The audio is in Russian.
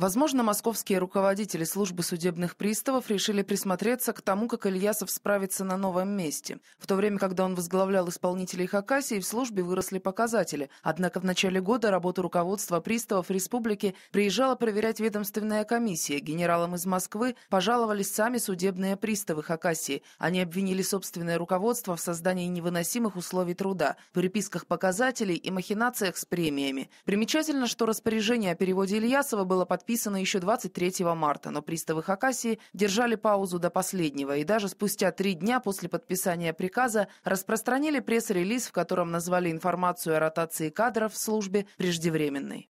Возможно, московские руководители службы судебных приставов решили присмотреться к тому, как Ильясов справится на новом месте. В то время, когда он возглавлял исполнителей Хакасии, в службе выросли показатели. Однако в начале года работу руководства приставов республики приезжала проверять ведомственная комиссия. Генералам из Москвы пожаловались сами судебные приставы Хакасии. Они обвинили собственное руководство в создании невыносимых условий труда, в переписках показателей и махинациях с премиями. Примечательно, что распоряжение о переводе Ильясова было подписано подписано еще 23 марта, но приставы Хакасии держали паузу до последнего и даже спустя три дня после подписания приказа распространили пресс-релиз, в котором назвали информацию о ротации кадров в службе преждевременной.